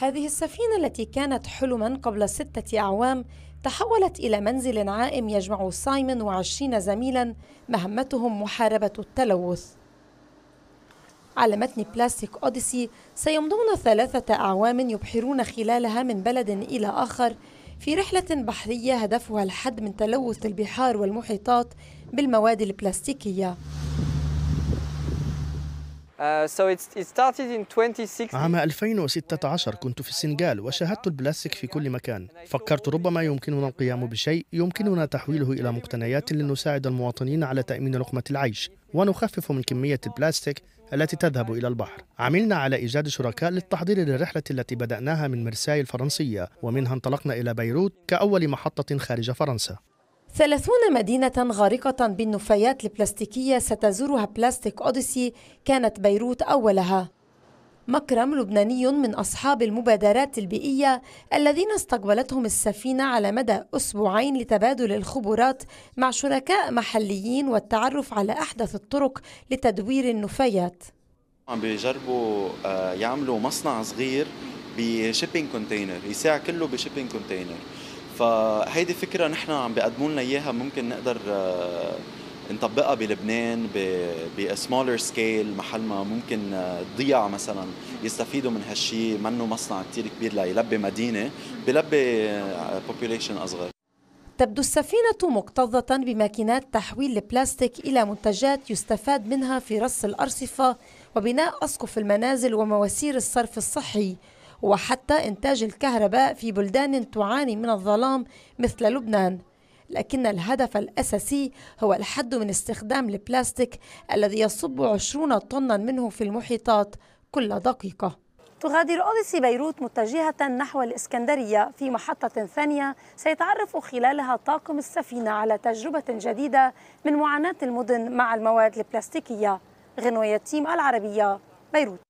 هذه السفينة التي كانت حلما قبل ستة أعوام تحولت إلى منزل عائم يجمع سايمون وعشرين زميلا مهمتهم محاربة التلوث على متن بلاستيك أوديسي سيمضون ثلاثة أعوام يبحرون خلالها من بلد إلى آخر في رحلة بحرية هدفها الحد من تلوث البحار والمحيطات بالمواد البلاستيكية Uh, عام 2016 كنت في السنغال وشاهدت البلاستيك في كل مكان فكرت ربما يمكننا القيام بشيء يمكننا تحويله إلى مقتنيات لنساعد المواطنين على تأمين لقمة العيش ونخفف من كمية البلاستيك التي تذهب إلى البحر عملنا على إيجاد شركاء للتحضير للرحلة التي بدأناها من مرساي الفرنسية ومنها انطلقنا إلى بيروت كأول محطة خارج فرنسا ثلاثون مدينة غارقة بالنفايات البلاستيكية ستزورها بلاستيك أوديسي كانت بيروت أولها مكرم لبناني من أصحاب المبادرات البيئية الذين استقبلتهم السفينة على مدى أسبوعين لتبادل الخبرات مع شركاء محليين والتعرف على أحدث الطرق لتدوير النفايات عم بيجربوا آه، يعملوا مصنع صغير بشيبينج كونتينر يساع كله بشيبينج كونتينر فهيدي فكره نحن عم بيقدموا لنا اياها ممكن نقدر آه، نطبقها بلبنان بسمولر سكيل محل ما ممكن آه، ضيع مثلا يستفيدوا من هالشيء منه مصنع كثير كبير ليلبي مدينه بلبي بوبوليشن آه، اصغر تبدو السفينة مكتظة بماكينات تحويل البلاستيك إلى منتجات يستفاد منها في رص الأرصفة وبناء أسقف المنازل ومواسير الصرف الصحي وحتى إنتاج الكهرباء في بلدان تعاني من الظلام مثل لبنان لكن الهدف الأساسي هو الحد من استخدام البلاستيك الذي يصب 20 طنا منه في المحيطات كل دقيقة تغادر أوديسي بيروت متجهة نحو الإسكندرية في محطة ثانية سيتعرف خلالها طاقم السفينة على تجربة جديدة من معاناة المدن مع المواد البلاستيكية غنوية تيم العربية بيروت